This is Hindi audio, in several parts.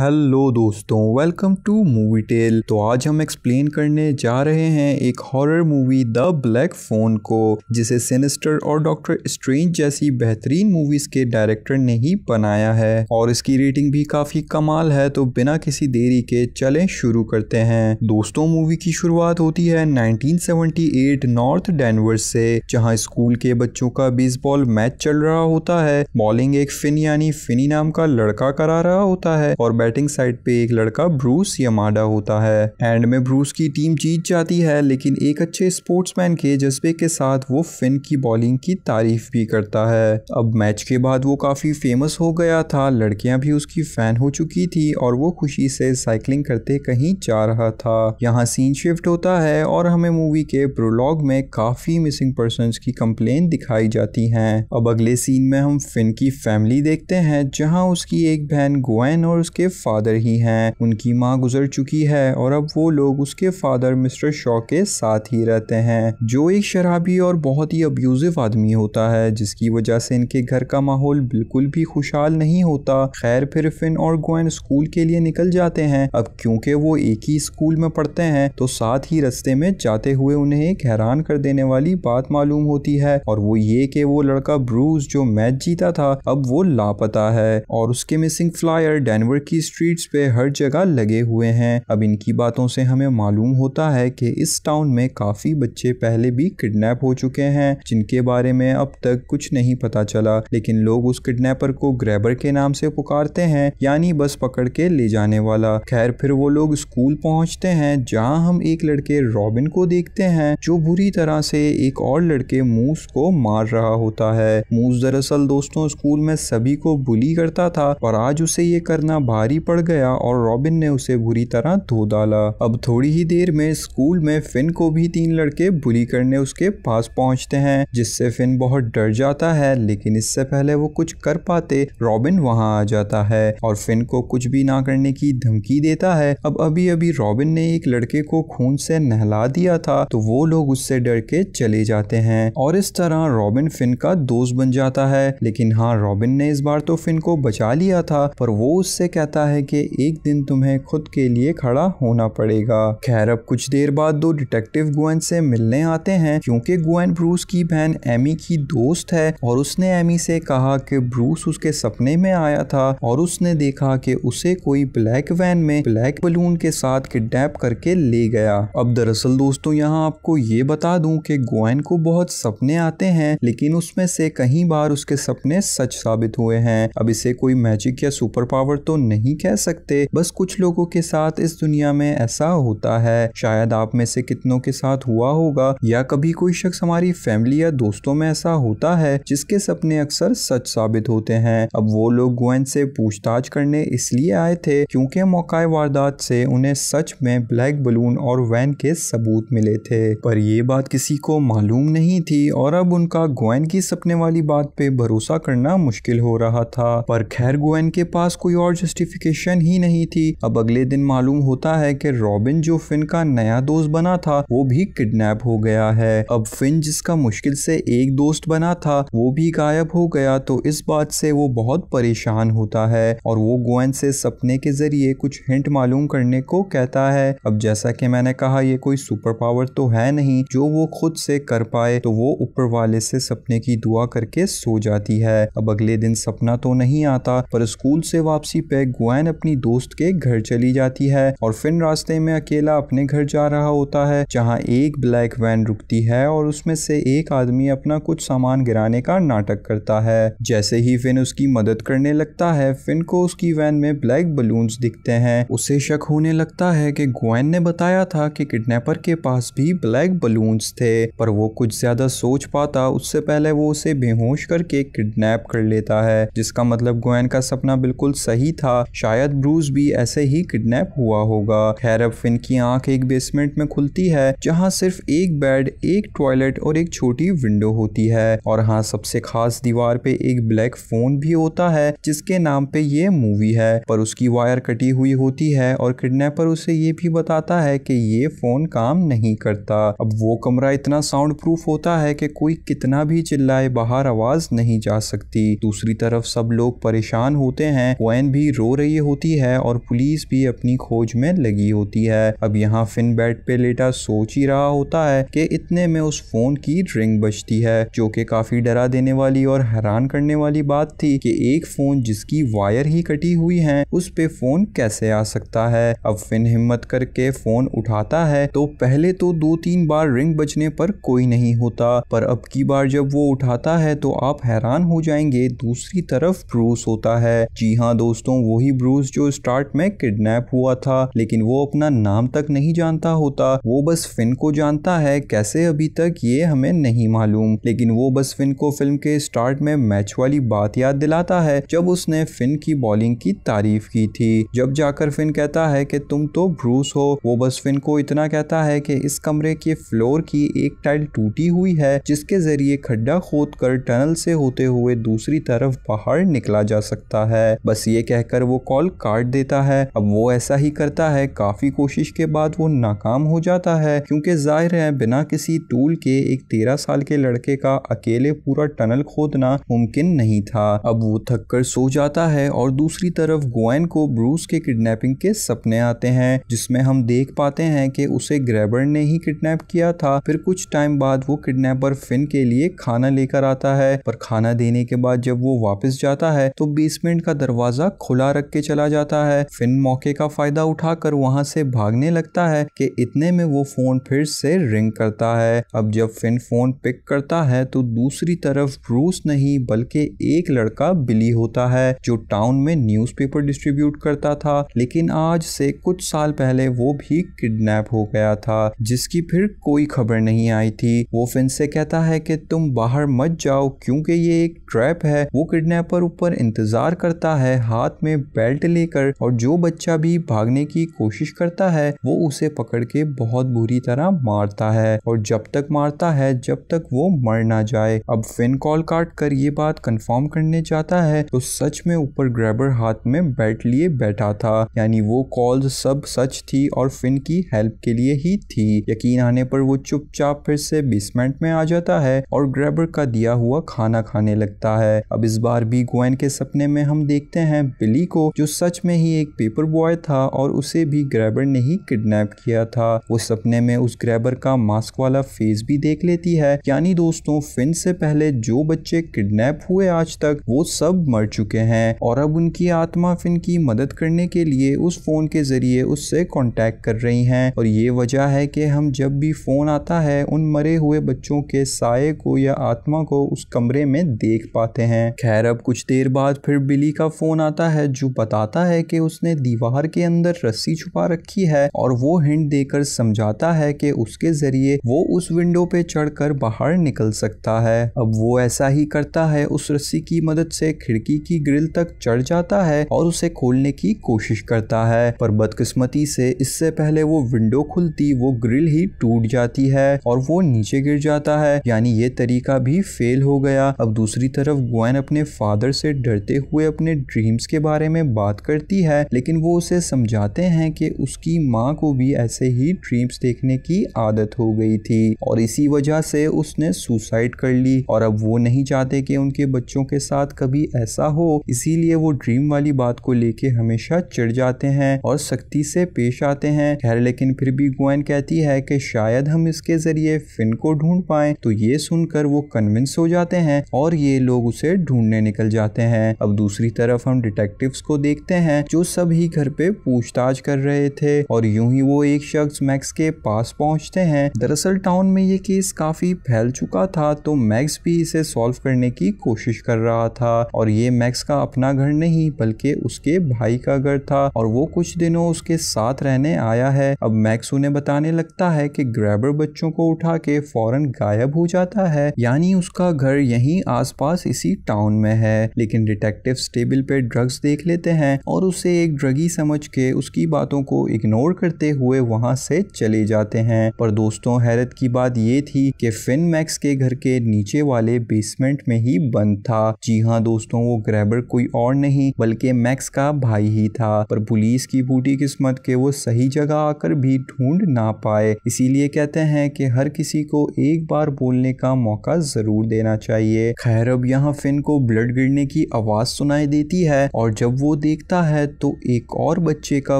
हेलो दोस्तों वेलकम टू मूवी टेल तो आज हम एक्सप्लेन करने जा रहे हैं एक horror movie the black phone को जिसे सिनिस्टर और डॉक्टर स्ट्रेंज जैसी बेहतरीन मूवीज के डायरेक्टर ने ही बनाया है और इसकी रेटिंग भी काफी कमाल है तो बिना किसी देरी के चलें शुरू करते हैं दोस्तों मूवी की शुरुआत होती है नाइनटीन नॉर्थ डेनवर से जहाँ स्कूल के बच्चों का बेसबॉल मैच चल रहा होता है बॉलिंग एक फिन यानी फिनी नाम का लड़का करा रहा होता है और बैटिंग साइड पे एक लड़का ब्रूस यमाडा होता है एंड में ब्रूस की टीम जीत जाती है लेकिन एक अच्छे स्पोर्ट्समैन के जज्बे के साथ वो फिन की बॉलिंग की तारीफ भी करता है अब मैच के बाद वो काफ़ी फेमस हो गया था लड़कियां भी उसकी फ़ैन हो चुकी थी और वो खुशी से साइकिलिंग करते कहीं जा रहा था यहाँ सीन शिफ्ट होता है और हमें मूवी के प्रोलॉग में काफ़ी मिसिंग पर्सन की कंप्लेन दिखाई जाती है अब अगले सीन में हम फिन की फैमिली देखते हैं जहाँ उसकी एक बहन गोएन और उसके फादर ही हैं उनकी माँ गुजर चुकी है और अब वो लोग उसके फादर मिस्टर शॉ के साथ ही रहते हैं जो एक शराबी और बहुत ही अब्यूजिव आदमी होता है जिसकी वजह से इनके घर का माहौल बिल्कुल भी खुशहाल नहीं होता खैर फिर फिन और गोएन स्कूल के लिए निकल जाते हैं अब क्योंकि वो एक ही स्कूल में पढ़ते हैं तो साथ ही रस्ते में जाते हुए उन्हें एक हैरान कर देने वाली बात मालूम होती है और वो ये कि वो लड़का ब्रूस जो मैच जीता था अब वो लापता है और उसके मिसिंग फ्लायर डेनवर की स्ट्रीट्स पे हर जगह लगे हुए हैं अब इनकी बातों से हमें मालूम होता है कि इस टाउन में काफी बच्चे पहले भी किडनैप हो चुके हैं जिनके बारे में अब तक कुछ नहीं पता चला लेकिन लोग उस किडनैपर को ग्रैबर के नाम से पुकारते हैं यानी बस पकड़ के ले जाने वाला खैर फिर वो लोग स्कूल पहुंचते हैं जहां हम एक लड़के रॉबिन को देखते हैं जो बुरी तरह से एक और लड़के मूस को मार रहा होता है मूस दरअसल दोस्तों स्कूल में सभी को बुली करता था और आज उसे ये करना भारी भारी पड़ गया और रॉबिन ने उसे बुरी तरह धो डाला अब थोड़ी ही देर में स्कूल में फिन को भी तीन लड़के बुरी करने उसके पास पहुंचते हैं जिससे फिन बहुत डर जाता है लेकिन इससे पहले वो कुछ कर पाते रॉबिन वहां आ जाता है और फिन को कुछ भी ना करने की धमकी देता है अब अभी अभी रॉबिन ने एक लड़के को खून से नहला दिया था तो वो लोग उससे डर के चले जाते हैं और इस तरह रॉबिन फिन का दोस्त बन जाता है लेकिन हाँ रॉबिन ने इस बार तो फिन को बचा लिया था पर वो उससे कहता कहता है कि एक दिन तुम्हें खुद के लिए खड़ा होना पड़ेगा खैर अब कुछ देर बाद दो डिटेक्टिव गुएन से मिलने आते हैं क्योंकि गुएन ब्रूस की बहन एमी की दोस्त है और उसने एमी से कहा कि ब्रूस उसके सपने में आया था और उसने देखा कि उसे कोई ब्लैक वैन में ब्लैक बलून के साथ किडनेप करके ले गया अब दरअसल दोस्तों यहाँ आपको ये बता दूं कि गुएन को बहुत सपने आते हैं लेकिन उसमें से कहीं बार उसके सपने सच साबित हुए हैं अब इसे कोई मैजिक या सुपर पावर तो नहीं नहीं कह सकते बस कुछ लोगों के साथ इस दुनिया में ऐसा होता है शायद आप में से कितनों के साथ हुआ होगा या कभी कोई शख्स हमारी फैमिली या दोस्तों में ऐसा होता है जिसके सपने अक्सर सच साबित होते हैं अब वो लोग गोयंद से पूछताछ करने इसलिए आए थे क्योंकि मौका वारदात से उन्हें सच में ब्लैक बलून और वैन के सबूत मिले थे पर ये बात किसी को मालूम नहीं थी और अब उनका गोवन की सपने वाली बात पे भरोसा करना मुश्किल हो रहा था पर खैर गोयन के पास कोई और जस्टिफिक नोटिफिकेशन ही नहीं थी अब अगले दिन मालूम होता है कि रॉबिन जो फिन का नया दोस्त बना था वो भी किडनैप हो गया है अब फिन जिसका मुश्किल से एक दोस्त बना था वो भी गायब हो गया तो इस बात से वो बहुत परेशान होता है और वो गोवन से सपने के जरिए कुछ हिंट मालूम करने को कहता है अब जैसा कि मैंने कहा ये कोई सुपर पावर तो है नहीं जो वो खुद से कर पाए तो वो ऊपर वाले से सपने की दुआ करके सो जाती है अब अगले दिन सपना तो नहीं आता पर स्कूल से वापसी पे गो हुआन अपनी दोस्त के घर चली जाती है और फिन रास्ते में अकेला अपने घर जा रहा होता है जहाँ एक ब्लैक वैन रुकती है और उसमें से एक आदमी अपना कुछ सामान गिराने का नाटक करता है जैसे ही फिन उसकी मदद करने लगता है फिन को उसकी वैन में ब्लैक बलून्स दिखते हैं उसे शक होने लगता है कि गोएन ने बताया था कि किडनैपर के पास भी ब्लैक बलून्स थे पर वो कुछ ज्यादा सोच पाता उससे पहले वो उसे बेहोश करके किडनैप कर लेता है जिसका मतलब गोयन का सपना बिल्कुल सही था शायद ब्रूस भी ऐसे ही किडनैप हुआ होगा खैर अब फिन की आंख एक बेसमेंट में खुलती है जहां सिर्फ एक बेड एक टॉयलेट और एक छोटी विंडो होती है और हाँ सबसे खास दीवार पे एक ब्लैक फोन भी होता है जिसके नाम पे ये मूवी है पर उसकी वायर कटी हुई होती है और किडनैपर उसे ये भी बताता है कि ये फोन काम नहीं करता अब वो कमरा इतना साउंड प्रूफ होता है कि कोई कितना भी चिल्लाए बाहर आवाज नहीं जा सकती दूसरी तरफ सब लोग परेशान होते हैं वैन भी रो रही रही होती है और पुलिस भी अपनी खोज में लगी होती है अब यहाँ फिन बेड पे लेटा सोच ही रहा होता है कि इतने में उस फोन की रिंग बजती है जो कि काफी डरा देने वाली और हैरान करने वाली बात थी कि एक फोन जिसकी वायर ही कटी हुई है उस पे फोन कैसे आ सकता है अब फिन हिम्मत करके फोन उठाता है तो पहले तो दो तीन बार रिंग बजने पर कोई नहीं होता पर अब की बार जब वो उठाता है तो आप हैरान हो जाएंगे दूसरी तरफ ब्रूस होता है जी हाँ दोस्तों वही ब्रूस जो स्टार्ट में किडनैप हुआ था लेकिन वो अपना नाम तक नहीं जानता होता वो बस फिन को जानता है कैसे अभी तक ये हमें नहीं मालूम लेकिन वो बस फिन को फिल्म के स्टार्ट में मैच वाली बात याद दिलाता है जब उसने फिन की बॉलिंग की तारीफ की थी जब जाकर फिन कहता है कि तुम तो ब्रूस हो वो बस फिन को इतना कहता है कि इस कमरे के फ्लोर की एक टाइल टूटी हुई है जिसके जरिए खड्डा खोद टनल से होते हुए दूसरी तरफ बाहर निकला जा सकता है बस ये कहकर वो कॉल काट देता है अब वो ऐसा ही करता है काफी कोशिश के बाद वो नाकाम हो जाता है क्योंकि जाहिर है बिना किसी टूल के एक तेरह साल के लड़के का अकेले पूरा टनल खोदना मुमकिन नहीं था अब वो थक कर सो जाता है और दूसरी तरफ गोयन को ब्रूस के किडनैपिंग के सपने आते हैं जिसमें हम देख पाते हैं कि उसे ग्रेबर ने ही किडनैप किया था फिर कुछ टाइम बाद वो किडनैपर फिन के लिए खाना लेकर आता है पर खाना देने के बाद जब वो वापस जाता है तो बेसमेंट का दरवाजा खुला रख के चला जाता है फिन मौके का फायदा उठाकर वहां से भागने लगता है कि इतने में वो फोन फिर से रिंग करता है अब जब फिन फोन पिक करता है तो दूसरी तरफ ब्रूस नहीं बल्कि एक लड़का बिली होता है जो टाउन में न्यूज़पेपर डिस्ट्रीब्यूट करता था लेकिन आज से कुछ साल पहले वो भी किडनैप हो गया था जिसकी फिर कोई खबर नहीं आई थी वो फिन से कहता है कि तुम बाहर मत जाओ क्योंकि ये एक ट्रैप है वो किडनैपर ऊपर इंतजार करता है हाथ में बेल्ट लेकर और जो बच्चा भी भागने की कोशिश करता है वो उसे पकड़ के बहुत बुरी तरह मारता है और जब तक मारता है जब तक वो मर ना जाए अब फिन कॉल काट कर ये बात कंफर्म करने जाता है तो सच में ऊपर ग्रैबर हाथ में बैठ लिए बैठा था यानी वो कॉल सब सच थी और फिन की हेल्प के लिए ही थी यकीन आने पर वो चुपचाप फिर से बेसमेंट में आ जाता है और ग्रैबर का दिया हुआ खाना खाने लगता है अब इस बार भी गोएन के सपने में हम देखते हैं बिली को जो सच में ही एक पेपर बॉय था और उसे भी ग्रैबर ने ही किडनैप किया था वो सपने में उस ग्रैबर का मास्क वाला फेस भी देख लेती है यानी दोस्तों फिन से पहले जो बच्चे किडनैप हुए आज तक वो सब मर चुके हैं और अब उनकी आत्मा फिन की मदद करने के लिए उस फोन के जरिए उससे कॉन्टेक्ट कर रही है और ये वजह है कि हम जब भी फोन आता है उन मरे हुए बच्चों के साय को या आत्मा को उस कमरे में देख पाते हैं खैर अब कुछ देर बाद फिर बिली का फोन आता है जो बताता है कि उसने दीवार के अंदर रस्सी छुपा रखी है और वो हिंट देकर समझाता है कि उसके जरिए वो उस विंडो पे चढ़कर बाहर निकल सकता है अब वो ऐसा ही करता है उस रस्सी की मदद से खिड़की की ग्रिल तक चढ़ जाता है और उसे खोलने की कोशिश करता है पर बदकिस्मती से इससे पहले वो विंडो खुलती वो ग्रिल ही टूट जाती है और वो नीचे गिर जाता है यानी ये तरीका भी फेल हो गया अब दूसरी तरफ ग्वेन अपने फादर से डरते हुए अपने ड्रीम्स के बारे में बात करती है लेकिन वो उसे समझाते हैं कि उसकी माँ को भी ऐसे ही ड्रीम्स देखने की आदत हो गई थी और इसी वजह से उसने सुसाइड कर ली और अब वो नहीं चाहते कि उनके बच्चों के साथ कभी ऐसा हो इसीलिए वो ड्रीम वाली बात को लेके हमेशा चिढ़ जाते हैं और सख्ती से पेश आते हैं खैर लेकिन फिर भी गोयन कहती है कि शायद हम इसके जरिए फिन को ढूंढ पाए तो ये सुनकर वो कन्विंस हो जाते हैं और ये लोग उसे ढूंढने निकल जाते हैं अब दूसरी तरफ हम डिटेक्टिव्स को देखते हैं जो सब ही घर पे पूछताछ कर रहे थे और यूं ही वो एक शख्स मैक्स के पास पहुंचते हैं दरअसल टाउन में ये केस काफी फैल चुका था तो मैक्स भी इसे सॉल्व करने की कोशिश कर रहा था और ये मैक्स का अपना घर नहीं बल्कि उसके भाई का घर था और वो कुछ दिनों उसके साथ रहने आया है अब मैक्स उन्हें बताने लगता है कि ग्रैबर बच्चों को उठा के फौरन गायब हो जाता है यानी उसका घर यहीं आसपास इसी टाउन में है लेकिन डिटेक्टिव टेबल पे ड्रग्स देख लेते लेते हैं और उसे एक ड्रगी समझ के उसकी बातों को इग्नोर करते हुए वहाँ से चले जाते हैं पर दोस्तों हैरत की बात ये थी कि फिन मैक्स के घर के नीचे वाले बेसमेंट में ही बंद था जी हाँ दोस्तों वो ग्रैबर कोई और नहीं बल्कि मैक्स का भाई ही था पर पुलिस की बूटी किस्मत के वो सही जगह आकर भी ढूंढ ना पाए इसीलिए कहते हैं कि हर किसी को एक बार बोलने का मौका जरूर देना चाहिए खैर अब यहाँ फिन को ब्लड गिरने की आवाज सुनाई देती है और जब वो देखता है तो एक और बच्चे का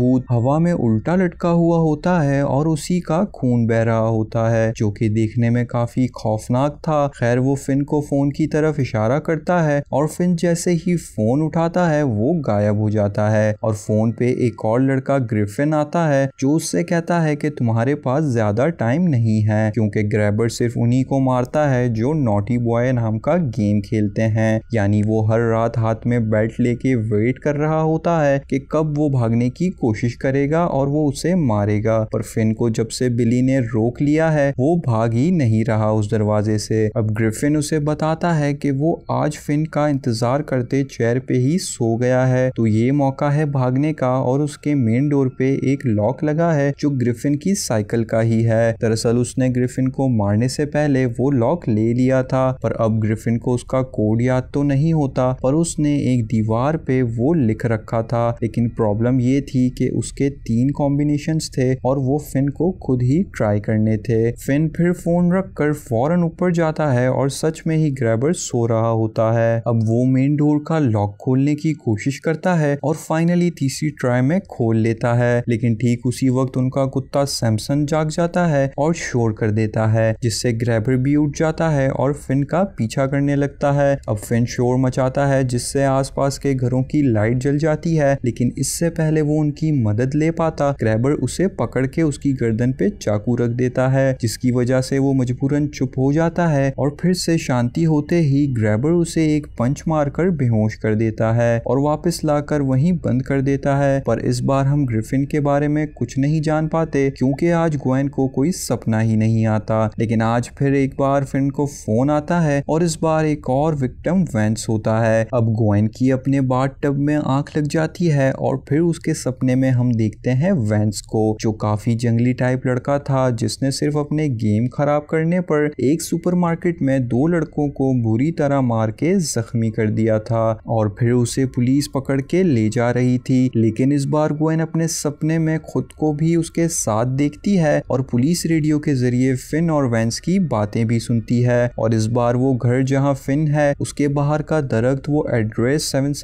भूत हवा में उल्टा लटका हुआ होता है और उसी का खून बह रहा होता है जो कि देखने में काफी खौफनाक था खैर वो फिन को फोन की तरफ इशारा करता है और फिन जैसे ही फोन उठाता है वो गायब हो जाता है और फोन पे एक और लड़का ग्रिफिन आता है जो उससे कहता है कि तुम्हारे पास ज्यादा टाइम नहीं है क्योंकि ग्रैबर सिर्फ उन्हीं को मारता है जो नोटी बॉय नाम का गेम खेलते हैं यानी वो हर रात हाथ में बेल्ट लेके वेट कर कर रहा होता है कि कब वो भागने की कोशिश करेगा और वो उसे मारेगा पर फिन को जब से बिली ने रोक लिया है वो भाग ही नहीं रहा उस दरवाजे से अब ग्रिफिन उसे बताता है कि वो आज फिन का इंतजार करते चेयर पे ही सो गया है तो ये मौका है भागने का और उसके मेन डोर पे एक लॉक लगा है जो ग्रिफिन की साइकिल का ही है दरअसल उसने ग्रिफिन को मारने से पहले वो लॉक ले लिया था पर अब ग्रिफिन को उसका कोड याद तो नहीं होता पर उसने एक दीवार पे वो लिख रखा था लेकिन प्रॉब्लम ये थी कि उसके तीन कॉम्बिनेशन थे और वो फिन को खुद ही ट्राई करने थे फिन फिर फोन रख कर फौरन ऊपर जाता है और सच में ही ग्रैबर सो रहा होता है अब वो मेन डोर का लॉक खोलने की कोशिश करता है और फाइनली तीसरी ट्राई में खोल लेता है लेकिन ठीक उसी वक्त उनका कुत्ता सैमसन जाग जाता है और शोर कर देता है जिससे ग्रैबर भी उठ जाता है और फिन का पीछा करने लगता है अब फिन शोर मचाता है जिससे आसपास के घरों की लाइट लाइट जल जाती है लेकिन इससे पहले वो उनकी मदद ले पाता क्रैबर उसे पकड़ के उसकी गर्दन पे चाकू रख देता है जिसकी वजह से वो मजबूरन चुप हो जाता है और फिर से शांति होते ही ग्रैबर उसे एक पंच मारकर बेहोश कर देता है और वापस लाकर वहीं बंद कर देता है पर इस बार हम ग्रिफिन के बारे में कुछ नहीं जान पाते क्योंकि आज ग्वेन को कोई सपना ही नहीं आता लेकिन आज फिर एक बार फिन को फोन आता है और इस बार एक और विक्टिम वेंस होता है अब ग्वेन की अपने बाथटब टब में में आंख लग जाती है और फिर उसके सपने में हम देखते हैं वेंस को जो काफी जंगली टाइप लड़का था जिसने सिर्फ अपने गेम खराब करने पर एक सुपरमार्केट में दो लड़कों को बुरी तरह मार के जख्मी कर दिया था और फिर उसे पुलिस पकड़ के ले जा रही थी लेकिन इस बार गोयन अपने सपने में खुद को भी उसके साथ देखती है और पुलिस रेडियो के जरिए फिन और वेंस की बातें भी सुनती है और इस बार वो घर जहाँ फिन है उसके बाहर का दरख्त वो एड्रेस सेवन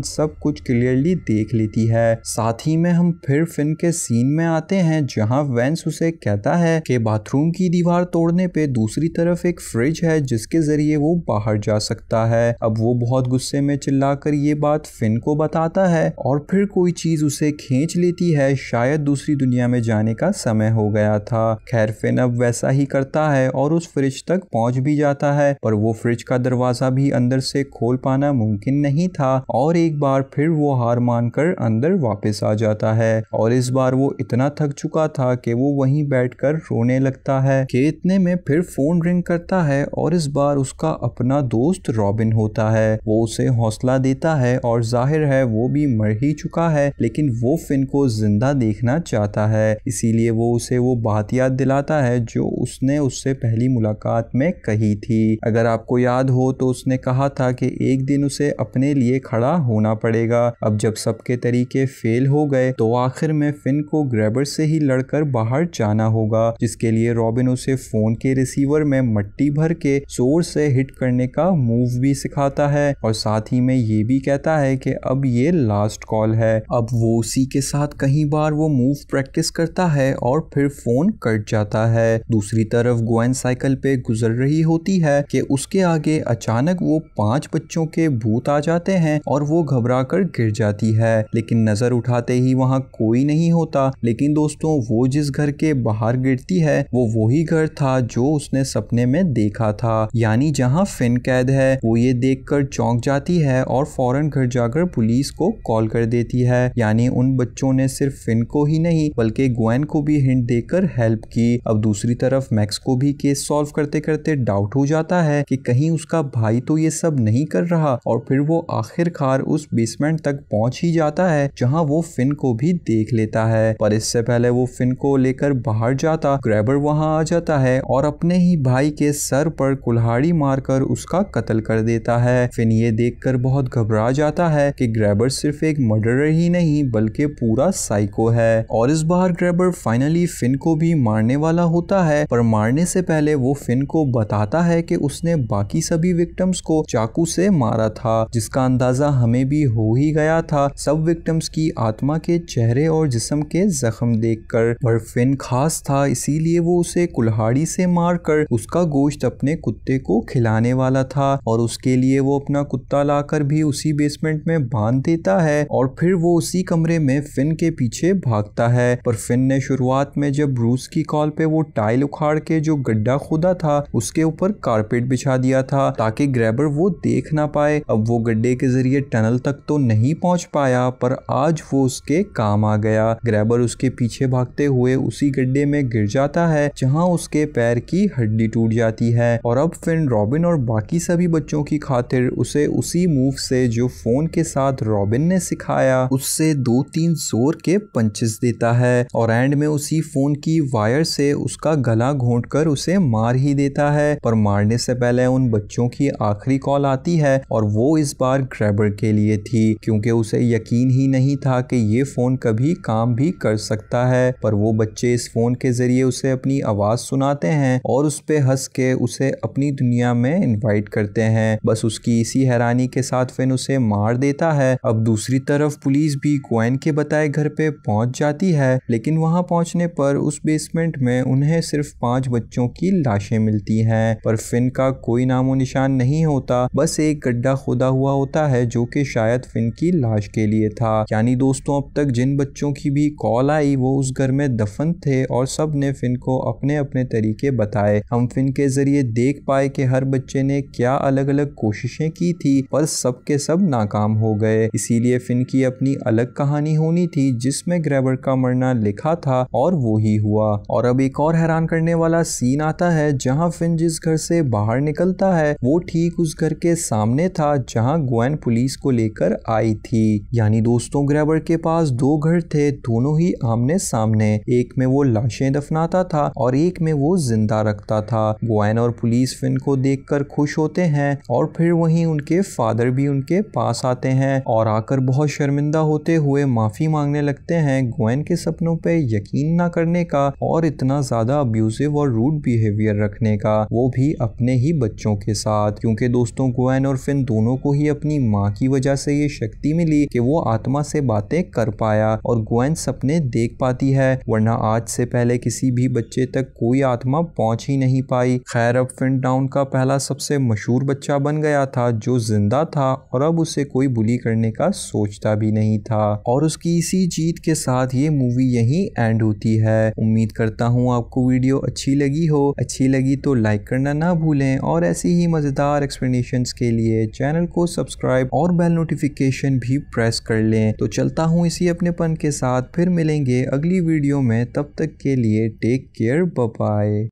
वन सब कुछ क्लियरली देख लेती है साथ ही में हम फिर फिन के सीन में आते हैं जहाँ वेंस उसे कहता है कि बाथरूम की दीवार तोड़ने पे दूसरी तरफ एक फ्रिज है जिसके जरिए वो बाहर जा सकता है अब वो बहुत गुस्से में चिल्लाकर ये बात फिन को बताता है और फिर कोई चीज उसे खींच लेती है शायद दूसरी दुनिया में जाने का समय हो गया था खैर फिन अब वैसा ही करता है और उस फ्रिज तक पहुंच भी जाता है पर वो फ्रिज का दरवाजा भी अंदर से खोल पाना मुमकिन नहीं था और एक एक बार फिर वो हार मानकर अंदर वापस आ जाता है और इस बार वो इतना थक चुका था कि वो वहीं बैठकर रोने लगता है कि इतने में फिर फोन रिंग करता है और इस बार उसका अपना दोस्त रॉबिन होता है वो उसे हौसला देता है और जाहिर है वो भी मर ही चुका है लेकिन वो फिन को जिंदा देखना चाहता है इसीलिए वो उसे वो बात याद दिलाता है जो उसने उससे पहली मुलाकात में कही थी अगर आपको याद हो तो उसने कहा था कि एक दिन उसे अपने लिए खड़ा हो होना पड़ेगा अब जब सबके तरीके फेल हो गए तो आखिर में फिन को ग्रेबर से ही लड़कर बाहर जाना होगा जिसके लिए रॉबिन उसे फोन के रिसीवर में मट्टी भर के जोर से हिट करने का मूव भी सिखाता है और साथ ही में ये भी कहता है कि अब ये लास्ट कॉल है अब वो उसी के साथ कहीं बार वो मूव प्रैक्टिस करता है और फिर फोन कट जाता है दूसरी तरफ गोएन साइकिल पे गुजर रही होती है कि उसके आगे अचानक वो पांच बच्चों के भूत आ जाते हैं और वो घबरा कर गिर जाती है लेकिन नजर उठाते ही वहाँ कोई नहीं होता लेकिन दोस्तों वो जिस घर के बाहर गिरती है वो वही घर था जो उसने सपने में देखा था यानी जहाँ फिन कैद है वो ये देखकर चौंक जाती है और फौरन घर जाकर पुलिस को कॉल कर देती है यानी उन बच्चों ने सिर्फ फिन को ही नहीं बल्कि ग्वेन को भी हिंट देकर हेल्प की अब दूसरी तरफ मैक्स को भी केस सॉल्व करते करते डाउट हो जाता है कि कहीं उसका भाई तो ये सब नहीं कर रहा और फिर वो आखिरकार उस उस बेसमेंट तक पहुंच ही जाता है जहां वो फिन को भी देख लेता है पर इससे पहले वो फिन को लेकर बाहर जाता ग्रैबर वहां आ जाता है और अपने ही भाई के सर पर कुल्हाड़ी मारकर उसका कत्ल कर देता है फिन ये देखकर बहुत घबरा जाता है कि ग्रैबर सिर्फ एक मर्डरर ही नहीं बल्कि पूरा साइको है और इस बार ग्रैबर फाइनली फिन को भी मारने वाला होता है पर मारने से पहले वो फिन को बताता है कि उसने बाकी सभी विक्टिम्स को चाकू से मारा था जिसका अंदाजा हमें में भी हो ही गया था सब विक्टिम्स की आत्मा के चेहरे और जिसम के जख्म देखकर पर फिन खास था इसीलिए वो उसे कुल्हाड़ी से मारकर उसका गोश्त अपने कुत्ते को खिलाने वाला था और उसके लिए वो अपना कुत्ता लाकर भी उसी बेसमेंट में बांध देता है और फिर वो उसी कमरे में फिन के पीछे भागता है पर फिन ने शुरुआत में जब ब्रूस की कॉल पे वो टाइल उखाड़ के जो गड्ढा खुदा था उसके ऊपर कारपेट बिछा दिया था ताकि ग्रैबर वो देख ना पाए अब वो गड्ढे के जरिए टनल टनल तक तो नहीं पहुंच पाया पर आज वो उसके काम आ गया ग्रैबर उसके पीछे भागते हुए उसी गड्ढे में गिर जाता है जहां उसके पैर की हड्डी टूट जाती है और अब फिन रॉबिन और बाकी सभी बच्चों की खातिर उसे उसी मूव से जो फोन के साथ रॉबिन ने सिखाया उससे दो तीन जोर के पंचेस देता है और एंड में उसी फोन की वायर से उसका गला घोट कर उसे मार ही देता है पर मारने से पहले उन बच्चों की आखिरी कॉल आती है और वो इस बार ग्रैबर के लिए लिए थी क्योंकि उसे यकीन ही नहीं था कि ये फ़ोन कभी काम भी कर सकता है पर वो बच्चे इस फ़ोन के ज़रिए उसे अपनी आवाज़ सुनाते हैं और उस पर हंस के उसे अपनी दुनिया में इन्वाइट करते हैं बस उसकी इसी हैरानी के साथ फिन उसे मार देता है अब दूसरी तरफ पुलिस भी गोयन के बताए घर पे पहुंच जाती है लेकिन वहां पहुंचने पर उस बेसमेंट में उन्हें सिर्फ पांच बच्चों की लाशें मिलती हैं पर फिन का कोई नामो निशान नहीं होता बस एक गड्ढा खुदा हुआ होता है जो कि शायद फिन की लाश के लिए था यानी दोस्तों अब तक जिन बच्चों की भी कॉल आई वो उस घर में दफन थे और सब ने फिन को अपने अपने तरीके बताए हम फिन के जरिए देख पाए कि हर बच्चे ने क्या अलग अलग कोशिशें की थी पर सब के सब नाकाम हो गए इसीलिए फिन की अपनी अलग कहानी होनी थी जिसमें ग्रेबर का मरना लिखा था और वो ही हुआ और अब एक और हैरान करने वाला सीन आता है जहाँ फिन जिस घर से बाहर निकलता है वो ठीक उस घर के सामने था जहाँ गोयन पुलिस को लेकर आई थी यानी दोस्तों ग्रेवर के पास दो घर थे दोनों ही आमने सामने एक में वो लाशें दफनाता था और एक में वो जिंदा रखता था गोयन और पुलिस फिन को देखकर खुश होते हैं और फिर वहीं उनके फादर भी उनके पास आते हैं और आकर बहुत शर्मिंदा होते हुए माफी मांगने लगते हैं गोयन के सपनों पे यकीन ना करने का और इतना ज्यादा अब्यूजिव और रूड बिहेवियर रखने का वो भी अपने ही बच्चों के साथ क्योंकि दोस्तों गोयन और फिन दोनों को ही अपनी माँ की वजह ऊर्जा से ये शक्ति मिली कि वो आत्मा से बातें कर पाया और ग्वेन सपने देख पाती है वरना आज से पहले किसी भी बच्चे तक कोई आत्मा पहुंच ही नहीं पाई खैर अब फिन डाउन का पहला सबसे मशहूर बच्चा बन गया था जो जिंदा था और अब उसे कोई बुली करने का सोचता भी नहीं था और उसकी इसी जीत के साथ ये मूवी यही एंड होती है उम्मीद करता हूँ आपको वीडियो अच्छी लगी हो अच्छी लगी तो लाइक करना ना भूलें और ऐसी ही मज़ेदार एक्सप्लेनेशंस के लिए चैनल को सब्सक्राइब और बेल नोटिफिकेशन भी प्रेस कर लें तो चलता हूँ इसी अपने पन के साथ फिर मिलेंगे अगली वीडियो में तब तक के लिए टेक केयर बाय